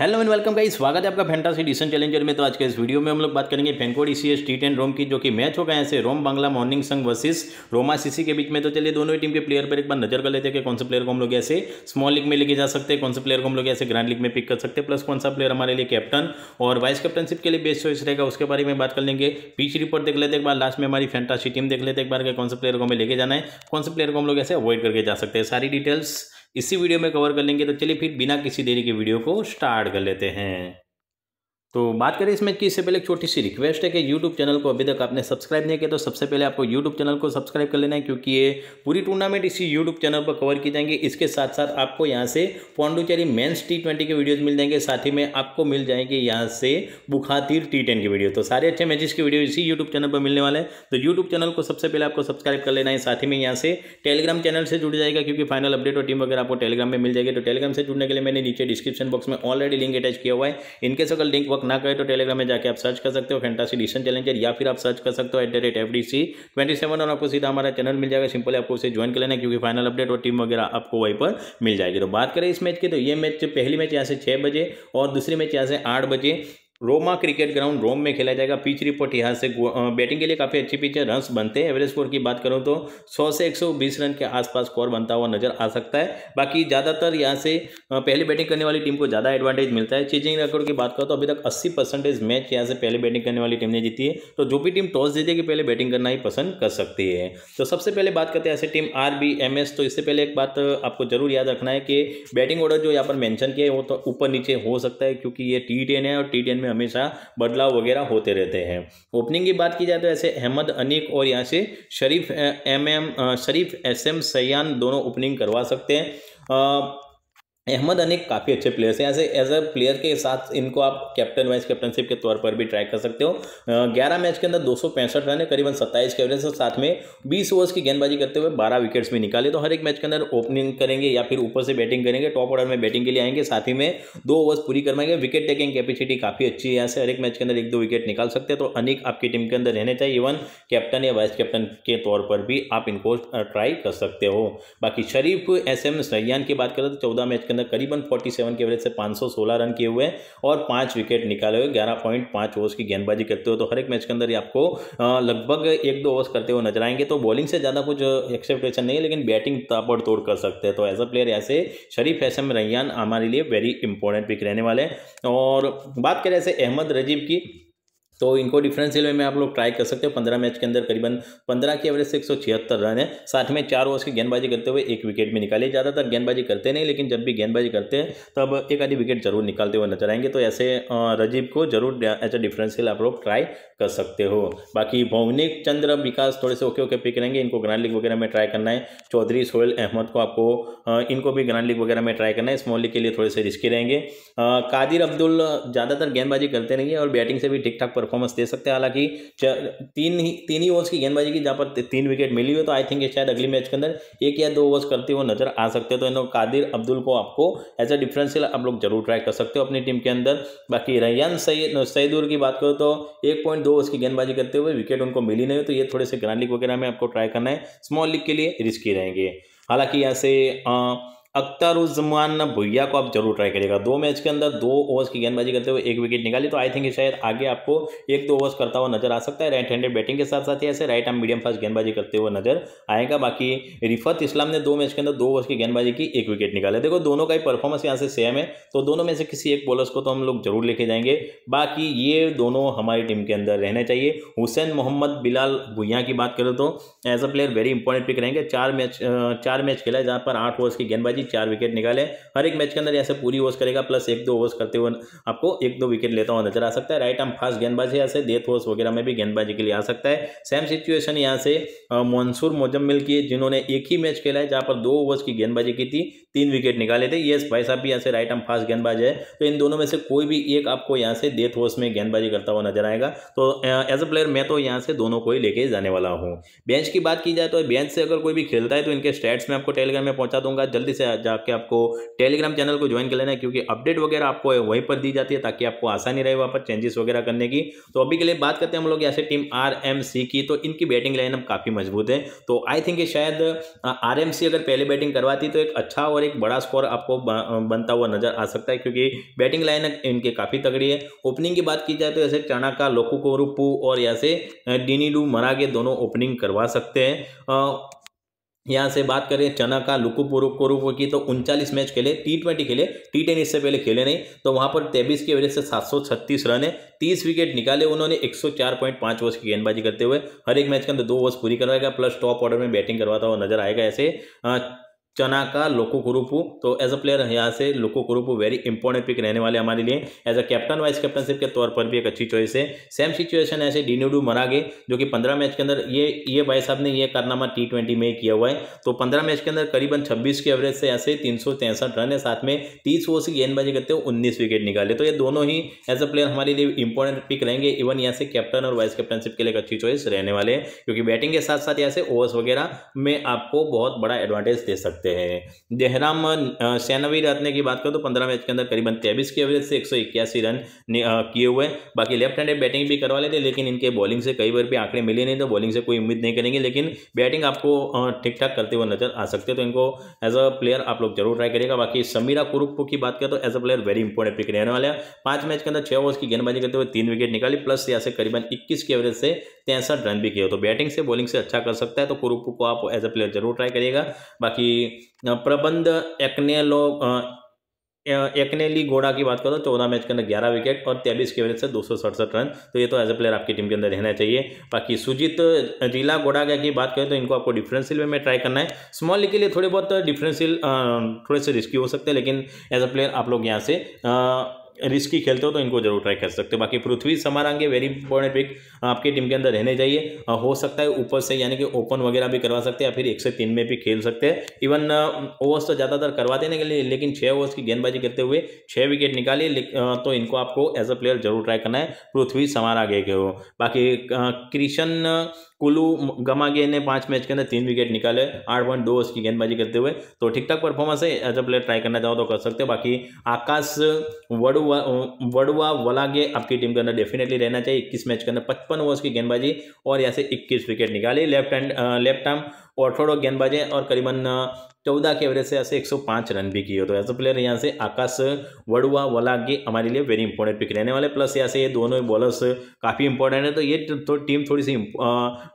hello and welcome guys स्वागत है आपका फैंटासी डिसन चैलेंजर में तो आज के इस वीडियो में हम लोग बात करेंगे FanCode D C S T ten Rome की जो कि मैच होगा ऐसे रोम बांग्ला मॉर्निंग संग वर्सेस रोमा सीसी के बीच में तो चलिए दोनों ही टीम के प्लेयर पर एक बार नजर कर लेते हैं कि कौन से प्लेयर को हम लोग ऐसे स्मॉल लीग में लेके जा सकते हैं कौन से प्लेयर को हम लोग ऐसे ग्रैंड लीग में पिक कर सकते हैं प्लस कौन सा प्लेयर हमारे लिए कैप्टन और वाइस कैप्टनशिप के लिए बेस्ट चॉइस रहेगा उसके बारे में बात कर लेंगे पीच रिपोर्ट देख लेते एक बार लास्ट में हमारी फैंटासी टीम देख लेते एक बार कौन से प्लेयर को हमें लेके जाना है कौन से प्लेयर को हम लोग ऐसे अवॉइड करके जा सकते हैं सारी डिटेल्स इसी वीडियो में कवर कर लेंगे तो चलिए फिर बिना किसी देरी के वीडियो को स्टार्ट कर लेते हैं तो बात करें इसमें कि इससे पहले एक छोटी सी रिक्वेस्ट है कि यूट्यूब चैनल को अभी तक आपने सब्सक्राइब नहीं किया तो सबसे पहले आपको यूट्यूब चैनल को सब्सक्राइब कर लेना है क्योंकि ये पूरी टूर्नामेंट इसी यूट्यूब चैनल पर कवर की जाएंगी इसके साथ साथ आपको यहाँ से पौंडुचेरी मेन्स टी ट्वेंटी के वीडियोज़ मिल जाएंगे साथ ही में आपको मिल जाएंगे यहाँ से बुखातीर टी टेन की वीडियो तो सारे अच्छे मैचेस की वीडियो इसी यूट्यूब चैनल पर मिलने वाले हैं तो यूट्यूब चैनल को सबसे पहले आपको सब्सक्राइब कर लेना है साथ ही में यहाँ से टेलीग्राम चैनल से जुड़ जाएगा क्योंकि फाइनल अपडेट और टीम वगैरह आपको टेलीग्राम में मिल जाएगी तो टेलीग्राम से जुड़ने के लिए मैंने नीचे डिस्क्रिप्शन बॉक्स में ऑलरेडी लिंक अटैच किया हुआ है इनके सकल लिंक ना करे तो टेलीग्राम में जाके आप सर्च कर सकते हो फैंटासी डिशन चैलेंजर या फिर आप सर्च कर सकते हो at the rate F D C twenty seven और आपको सीधा हमारा चैनल मिल जाएगा सिंपली आपको उसे ज्वाइन कर लेना क्योंकि फाइनल अपडेट और टीम वगैरह आपको वहीं पर मिल जाएगी तो बात करें इस मैच की तो ये मैच पहली मैच यहाँ से छः बजे और दूसरी मैच यहाँ से आठ बजे रोमा क्रिकेट ग्राउंड रोम में खेला जाएगा पिच रिपोर्ट यहाँ से बैटिंग के लिए काफ़ी अच्छी पिच है रन बनते हैं एवरेज स्कोर की बात करूँ तो 100 से 120 रन के आसपास स्कोर बनता हुआ नजर आ सकता है बाकी ज़्यादातर यहाँ से पहले बैटिंग करने वाली टीम को ज़्यादा एडवांटेज मिलता है चेजिंग रिकॉर्ड की बात करूँ तो अभी तक अस्सी परसेंटेज मैच यहाँ से पहले बैटिंग करने वाली टीम ने जीती है तो जो भी टीम टॉस कि पहले बैटिंग करना ही पसंद कर सकती है तो सबसे पहले बात करते हैं ऐसे team R B M S तो इससे पहले एक बात आपको जरूर याद रखना है कि बैटिंग ऑर्डर जो यहाँ पर मैंशन किया है वो तो ऊपर नीचे हो सकता है क्योंकि ये टी टेन है और टी टेन में हमेशा बदलाव वगैरह होते रहते हैं ओपनिंग की बात की जाए तो ऐसे अहमद अनिक और यहाँ से Sharif M M Sharif S M Sayan दोनों ओपनिंग करवा सकते हैं अहमद अनिक काफ़ी अच्छे प्लेयर्स हैं ऐसे एज ए प्लेयर के साथ इनको आप कैप्टन वाइस कैप्टनशिप के तौर पर भी ट्राई कर सकते हो ग्यारह मैच के अंदर दो सौ पैंसठ रन है करीबन सत्ताईस के एवरेज और साथ में बीस ओवर्स की गेंदबाजी करते हुए बारह विकेट्स भी निकाले तो हर एक मैच के अंदर ओपनिंग करेंगे या फिर ऊपर से बैटिंग करेंगे टॉप ऑर्डर में बैटिंग के लिए आएंगे साथ ही में दो ओवर्स पूरी करवाएंगे विकेट टेकिंग कैपेसिटी काफ़ी अच्छी है यहाँ से हर एक मैच के अंदर एक दो विकेट निकाल सकते हैं तो अनिक आपकी टीम के अंदर रहने चाहिए इवन कैप्टन या वाइस कैप्टन के तौर पर भी आप इनको ट्राई कर सकते हो बाकी शरीफ एस एम सैयान की बात करें तो चौदह मैच अंदर करीबन फोर्टी सेवन के एवरेज से पाँच सौ सोलह रन किए हुए और पांच विकेट निकाले हुए ग्यारह पॉइंट पाँच ओवर्स की गेंदबाजी करते हुए तो हर एक मैच के अंदर ही आपको लगभग एक दो ओवर्स करते हुए नजर आएंगे तो बॉलिंग से ज़्यादा कुछ एक्सेप्टेशन नहीं है लेकिन बैटिंग ताबड़ तोड़ कर सकते हैं तो एज अ प्लेयर ऐसे शरीफ हैसम रैयान हमारे लिए वेरी इंपॉर्टेंट पिक रहने वाले हैं और बात करें ऐसे अहमद रजीब की तो इनको डिफरेंशियल में आप लोग ट्राई कर सकते हो पंद्रह मैच के अंदर करीबन पंद्रह की एवरेज से एक सौ छिहत्तर रन है साथ में चार ओवर्स की गेंदबाजी करते हुए एक विकेट भी निकाली ज़्यादातर गेंदबाजी करते नहीं लेकिन जब भी गेंदबाजी करते हैं तब एक आधी विकेट जरूर निकालते हुए नजर आएंगे तो ऐसे रजीब को जरूर एज अ डिफरेंशियल आप लोग ट्राई कर सकते हो बाकी भौनिक चंद्र विकास थोड़े से ओके ओके पिक रहेंगे इनको ग्रांड लीग वगैरह में ट्राई करना है चौधरी सोहेल अहमद को आपको इनको भी ग्रांड लीग वगैरह में ट्राई करना है स्मॉल लीग के लिए थोड़े से रिस्की रहेंगे कादिर अब्दुल ज़्यादातर गेंदबाजी करते नहीं है और बैटिंग से भी ठीक ठाक परफॉर्मेंस दे सकते हैं हालांकि तीन ही तीन ही ओवर्स की गेंदबाजी की जहाँ पर तीन विकेट मिली हुई तो आई थिंक शायद अगली मैच के अंदर एक या दो ओवर्स करते हुए नजर आ सकते हो तो इन कादिर अब्दुल को आपको एज अ डिफरेंशियल आप लोग जरूर ट्राई कर सकते हो अपनी टीम के अंदर बाकी रैयान सईद सईदुर की बात करो तो एक पॉइंट दो ओवर्स की गेंदबाजी करते हुए विकेट उनको मिली नहीं तो ये थोड़े से ग्रांड लीग वगैरह में आपको ट्राई करना है स्मॉल लीग के लिए रिस्की रहेंगे हालांकि यहाँ से अख्तर उजमान भुइया को आप जरूर ट्राई करिएगा दो मैच के अंदर दो ओवर्स की गेंदबाजी करते हुए एक विकेट निकाली तो आई थिंक शायद आगे आपको एक दो ओवर्स करता हुआ नजर आ सकता है राइट हैंडेड बैटिंग के साथ साथ ही ऐसे राइट आर्म मीडियम फास्ट गेंदबाजी करते हुए नजर आएगा बाकी रिफत इस्लाम ने दो मैच के अंदर दो ओवर्स की गेंदबाजी की एक विकेट निकाले देखो दोनों का ही परफॉर्मेंस यहाँ से सेम है तो दोनों में से किसी एक बॉलर्स को तो हम लोग जरूर लेके जाएंगे बाकी ये दोनों हमारी टीम के अंदर रहने चाहिए हुसैन मोहम्मद बिलाल भुया की बात करें तो as a player very important pick रहेंगे चार मैच चार मैच खेला है जहाँ पर आठ ओवर्स की गेंदबाजी चार विकेट निकाले हर एक मैच के अंदर ऐसे पूरी ओवर्स करेगा प्लस एक दो ओवर्स करते हुए आपको एक दो विकेट लेता हुआ नजर आ सकता है राइट आर्म फास्ट गेंदबाजी यहाँ से डेथ ओवर्स वगैरह में भी गेंदबाजी के लिए आ सकता है सेम सिचुएशन यहाँ से मंसूर मोजम्मिल की जिन्होंने एक ही मैच खेला है जहाँ पर दो ओवर्स की गेंदबाजी की थी तीन विकेट निकाले थे ये भाई साहब भी यहाँ से राइट आर्म फास्ट गेंदबाज है तो इन दोनों में से कोई भी एक आपको यहाँ से डेथ ओवर्स में गेंदबाजी करता हुआ नजर आएगा तो एज अ प्लेयर मैं तो यहाँ से दोनों को ही लेके जाने वाला हूँ बेंच की बात की जाए तो बेंच से अगर कोई भी खेलता है तो इनके स्टेट्स में आपको टेलीग्राम में पहुंचा दूंगा जल्दी से जाके आपको टेलीग्राम चैनल को ज्वाइन कर लेना क्योंकि अपडेट वगैरह आपको वहीं पर दी जाती है ताकि आपको आसानी रहे वहाँ पर चेंजेस वगैरह करने की तो अभी के लिए बात करते हैं हम लोग ऐसे टीम आर की तो इनकी बैटिंग लाइन काफ़ी मजबूत है तो आई थिंक शायद आर अगर पहले बैटिंग करवाती तो एक अच्छा और एक बड़ा स्कोर आपको बनता हुआ नजर आ सकता है क्योंकि बैटिंग लाइन इनके काफ़ी तगड़ी है ओपनिंग की बात की जाए तो ऐसे चाणका लोकू और यहाँ से डिनीडू मरा के दोनों ओपनिंग करवा सकते हैं यहाँ से बात करें चना का लुकुपुरु कोरुको की तो उनचालीस मैच खेले टी ट्वेंटी खेले टी टेन इससे पहले खेले नहीं तो वहाँ पर तेबीस की एवरेज से सात सौ छत्तीस रन है तीस विकेट निकाले उन्होंने एक सौ चार पॉइंट पाँच ओवर्स की गेंदबाजी करते हुए हर एक मैच के अंदर दो ओवर्स पूरी करवाएगा प्लस टॉप ऑर्डर में बैटिंग करवाता हुआ नजर आएगा ऐसे चना का लोको कुरूपू तो एज अ प्लेयर यहाँ से Loko Kurupu very important pick रहने वाले हमारे लिए as a captain vice captainship के तौर पर भी एक अच्छी चॉइस है सेम सिचुएशन ऐसे डीन्यूडू मरा गए जो कि पंद्रह मैच के अंदर ये ये भाई साहब ने ये कारनामा टी ट्वेंटी में किया हुआ है तो पंद्रह मैच के अंदर करीबन छब्बीस के एवरेज से ऐसे तीन सौ तैंसठ रन है साथ में तीस ओवर से गेंदबाजी करते हो उन्नीस विकेट निकाले तो ये दोनों ही एज अ प्लेयर हमारे लिए इंपॉर्टेंट पिक रहेंगे इवन यहाँ से कैप्टन और वाइस कैप्टनशिप के लिए एक अच्छी चॉइस रहने वाले हैं क्योंकि बैटिंग के साथ साथ यहाँ से ओवर्स वगैरह में आपको बहुत बड़ा एडवांटेज दे सकते सकते हैं जहराम सैनवी रत्न की बात करें तो पंद्रह मैच के अंदर करीबन तेईस की एवरेज से एक सौ इक्यासी रन किए हुए बाकी लेफ्ट हैंडेड बैटिंग भी करवा लेते लेकिन इनके बॉलिंग से कई बार भी आंकड़े मिले नहीं तो बॉलिंग से कोई उम्मीद नहीं करेंगे लेकिन बैटिंग आपको ठीक ठाक करते हुए नजर आ सकते हैं तो इनको एज अ प्लेयर आप लोग जरूर ट्राई करेगा बाकी समीरा कुरुप्पू की बात करें तो as a player very important pick रहने वाला है पांच मैच के अंदर छह ओवर्स की गेंदबाजी करते हुए तीन विकेट निकाली प्लस यहाँ से करीबन इक्कीस की एवरेज से तैंसठ रन भी किए तो बैटिंग से बॉलिंग से अच्छा कर सकता है तो कुरुप को आप एज अ प्लेयर जरूर ट्राई करिएगा बाकी प्रबंध एक्नेलो एक्नेली घोड़ा की बात करो चौदह मैच के अंदर ग्यारह विकेट और तेईस के एवरेज से दो रन तो ये तो एज ए प्लेयर आपकी टीम के अंदर रहना चाहिए बाकी सुजीत जिला घोड़ा की बात करें तो इनको आपको डिफरेंशियल वे में ट्राई करना है स्मॉल लीग के लिए थोड़े बहुत डिफरेंशियल थोड़े से रिस्की हो सकते हैं लेकिन एज अ प्लेयर आप लोग यहाँ से आ, रिस्की खेलते हो तो इनको जरूर ट्राई कर सकते हो बाकी Prithvi Samarange very important pick आपकी टीम के अंदर रहने चाहिए हो सकता है ऊपर से यानी कि ओपन वगैरह भी करवा सकते हैं या फिर एक से तीन में भी खेल सकते हैं इवन ओवर्स तो ज़्यादातर करवाते नहीं के लिए लेकिन छः ओवर्स की गेंदबाजी करते हुए छः विकेट निकाली तो इनको आपको एज अ प्लेयर जरूर ट्राई करना है पृथ्वी समारागे के हो बाकी क्रिशन गमा गमागे ने पाँच मैच के अंदर तीन विकेट निकाले आठ पॉइंट दो उसकी गेंदबाजी करते हुए तो ठीक ठाक परफॉर्मेंस है एज अ प्लेयर ट्राई करना चाहो तो कर सकते हो बाकी आकाश वडुआ वडुआ वलागे आपकी टीम के अंदर डेफिनेटली रहना चाहिए इक्कीस मैच के अंदर पचपन ओवर्स की गेंदबाजी और यहाँ से इक्कीस विकेट निकाली लेफ्ट हैंड लेफ्ट आर्म और गेंदबाजे और करीबन चौदह के एवरेज से ऐसे 105 रन भी किए तो एज अ प्लेयर यहाँ से आकाश वड़ुआ वलागे हमारे लिए वेरी इंपॉर्टेंट पिक रहने वाले प्लस यहाँ से ये दोनों ही बॉलर्स काफ़ी इंपॉर्टेंट है तो ये तो टीम थोड़ी सी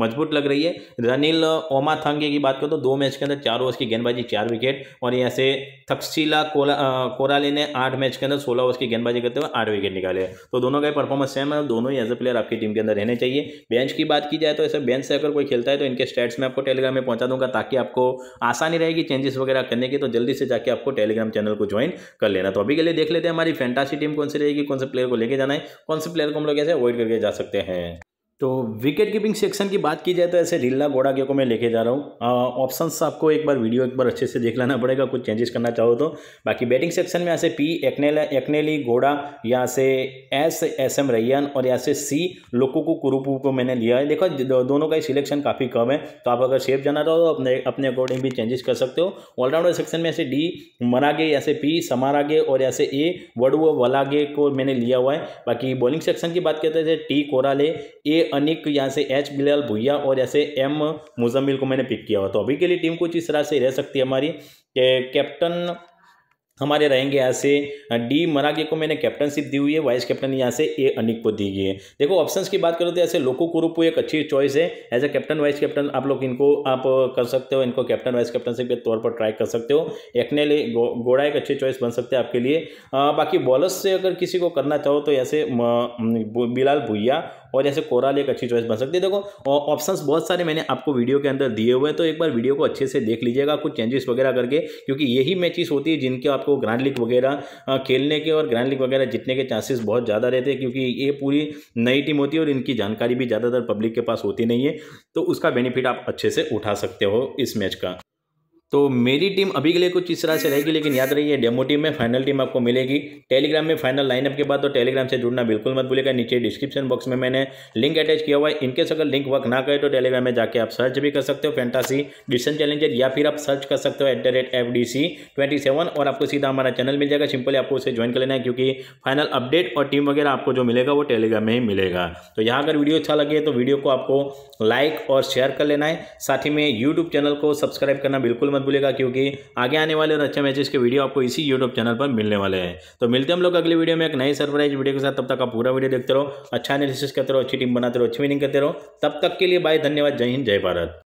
मजबूत लग रही है रनिल ओमा थंगे की बात करो तो दो मैच के अंदर चार ओवर्स की गेंदबाजी चार विकेट और यहाँ से थक्सीला कोराली ने आठ मैच के अंदर सोलह ओवर्स की गेंदबाजी करते हुए आठ विकेट निकाले तो दोनों का परफॉर्मेंस सेम है दोनों ही एज ए प्लेयर आपकी टीम के अंदर रहने चाहिए बेंच की बात की जाए तो ऐसे बेंच से अगर कोई खेलता है तो इनके स्टेट्स में आपको टेलीग्राम में पहुंचा दूंगा ताकि आपको आसानी रहेगी चेंजेस वगैरह करने की तो जल्दी से जाके आपको टेलीग्राम चैनल को ज्वाइन कर लेना तो अभी के लिए देख लेते हैं हमारी फैंटासी टीम कौन सी रहेगी कौन से प्लेयर को लेके जाना है कौन से प्लेयर को हम लोग ऐसे अवॉइड करके जा सकते हैं तो विकेट कीपिंग सेक्शन की बात की जाए तो ऐसे रिल्ला घोड़ा के को मैं लेके जा रहा हूँ ऑप्शन आपको एक बार वीडियो एक बार अच्छे से देख लेना पड़ेगा कुछ चेंजेस करना चाहो तो बाकी बैटिंग सेक्शन में ऐसे पी एक्नेला एक्नेली घोड़ा यहाँ से एस एस एम रैयान और यहाँ से सी लोको को कुरूपू को मैंने लिया है देखो दोनों का ही सिलेक्शन काफ़ी कम है तो आप अगर सेफ जाना चाहो तो अपने अपने अकॉर्डिंग भी चेंजेस कर सकते हो ऑलराउंडर सेक्शन में ऐसे डी मरागे या से पी समारागे और या से ए वडू वलागे को मैंने लिया हुआ है बाकी बॉलिंग सेक्शन की बात करते हैं टी कोराले ए अनिक यहाँ से एच बिलाल भुया और ऐसे एम मुजम्मिल को मैंने पिक किया हुआ तो अभी के लिए टीम कुछ इस तरह से रह सकती है हमारी कैप्टन हमारे रहेंगे यहाँ से डी मरागे को मैंने कैप्टनशिप दी हुई है वाइस कैप्टन यहाँ से ए अनिक को दी गई है देखो ऑप्शंस की बात करो तो ऐसे लोको कुरुपू एक अच्छी चॉइस है as a captain vice captain आप लोग इनको आप कर सकते हो इनको कैप्टन वाइस कैप्टनशिप के तौर पर ट्राई कर सकते हो एकने गो, गोड़ा एक अच्छी चॉइस बन सकते हैं आपके लिए आ, बाकी बॉलर्स से अगर किसी को करना चाहो तो ऐसे बिलाल भुइया और जैसे कोरल एक अच्छी चॉइस बन सकती है देखो ऑप्शंस बहुत सारे मैंने आपको वीडियो के अंदर दिए हुए हैं तो एक बार वीडियो को अच्छे से देख लीजिएगा कुछ चेंजेस वगैरह करके क्योंकि यही मैचेस होती है जिनके आपको ग्रैंड लीग वगैरह खेलने के और ग्रैंड लीग वगैरह जीतने के चांसेस बहुत ज़्यादा रहते हैं क्योंकि ये पूरी नई टीम होती है और इनकी जानकारी भी ज़्यादातर पब्लिक के पास होती नहीं है तो उसका बेनिफिट आप अच्छे से उठा सकते हो इस मैच का तो मेरी टीम अभी के लिए कुछ इस तरह से रहेगी लेकिन याद रहिए डेमो टीम में फाइनल टीम आपको मिलेगी टेलीग्राम में फाइनल लाइनअप के बाद तो टेलीग्राम से जुड़ना बिल्कुल मत भूलेगा नीचे डिस्क्रिप्शन बॉक्स में मैंने लिंक अटैच किया हुआ है इनकेस अगर लिंक वर्क ना करे तो टेलीग्राम में जाकर आप सर्च भी कर सकते हो फैंटासी डिशन चैलेंजर या फिर आप सर्च कर सकते हो at the rate F D C twenty seven और आपको सीधा हमारा चैनल मिल जाएगा सिंपली आपको उसे ज्वाइन कर लेना है क्योंकि फाइनल अपडेट और टीम वगैरह आपको जो मिलेगा वो टेलीग्राम में ही मिलेगा तो यहाँ अगर वीडियो अच्छा लगे तो वीडियो को आपको लाइक और शेयर कर लेना है साथ ही में यूट्यूब चैनल को सब्सक्राइब करना बिल्कुल मत भूलेगा क्योंकि आगे आने वाले और अच्छे मैचेस के वीडियो आपको इसी यूट्यूब चैनल पर मिलने वाले हैं तो मिलते हम लोग अगले वीडियो में एक नए सरप्राइज वीडियो के साथ तब तक आप पूरा वीडियो देखते रहो अच्छा एनालिसिस करते रहो अच्छी टीम बनाते रहो अच्छी विनिंग करते रहो तब तक के लिए बाय धन्यवाद जय हिंद जय भारत